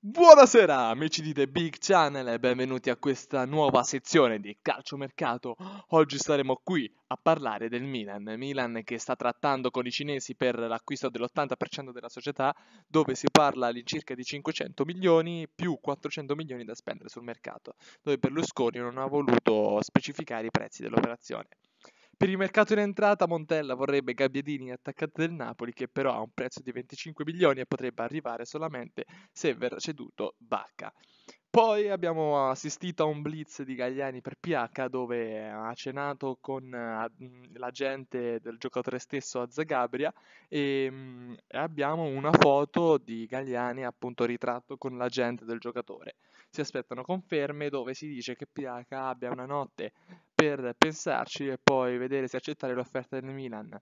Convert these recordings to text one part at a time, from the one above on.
Buonasera amici di The Big Channel e benvenuti a questa nuova sezione di calciomercato. Oggi staremo qui a parlare del Milan, Milan che sta trattando con i cinesi per l'acquisto dell'80% della società, dove si parla all'incirca di 500 milioni più 400 milioni da spendere sul mercato, dove Berlusconi non ha voluto specificare i prezzi dell'operazione. Per il mercato in entrata Montella vorrebbe Gabbiadini, attaccante del Napoli, che però ha un prezzo di 25 milioni e potrebbe arrivare solamente se verrà ceduto Bacca. Poi abbiamo assistito a un blitz di Gagliani per PH dove ha cenato con eh, l'agente del giocatore stesso a Zagabria ehm, e abbiamo una foto di Gagliani appunto ritratto con l'agente del giocatore. Si aspettano conferme dove si dice che PH abbia una notte per pensarci e poi vedere se accettare l'offerta del Milan.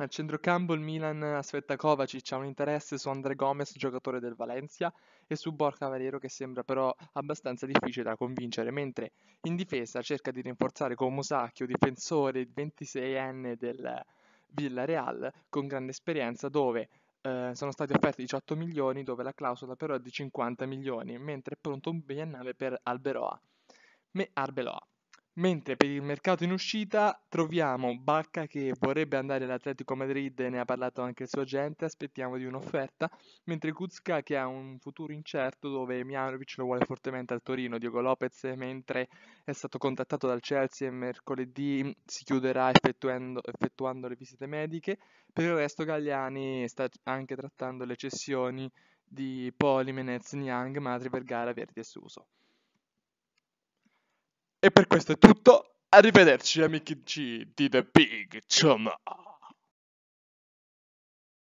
Al centrocampo il Milan aspetta Kovacic, ha un interesse su Andre Gomez, giocatore del Valencia, e su Borca Valero che sembra però abbastanza difficile da convincere, mentre in difesa cerca di rinforzare con Musacchio, difensore 26enne del Villarreal, con grande esperienza, dove eh, sono stati offerti 18 milioni, dove la clausola però è di 50 milioni, mentre è pronto un biennale per Alberoa. Me Arbeloa. Mentre per il mercato in uscita troviamo Bacca che vorrebbe andare all'Atletico Madrid, ne ha parlato anche il suo agente, aspettiamo di un'offerta, mentre Kuzka che ha un futuro incerto dove Mianovic lo vuole fortemente al Torino, Diogo Lopez mentre è stato contattato dal Chelsea e mercoledì si chiuderà effettuando le visite mediche, per il resto Gagliani sta anche trattando le cessioni di Poli, Menez, Niang, Madri, Vergara, Verdi e Suso. E per questo è tutto, arrivederci amici di The Big Choma.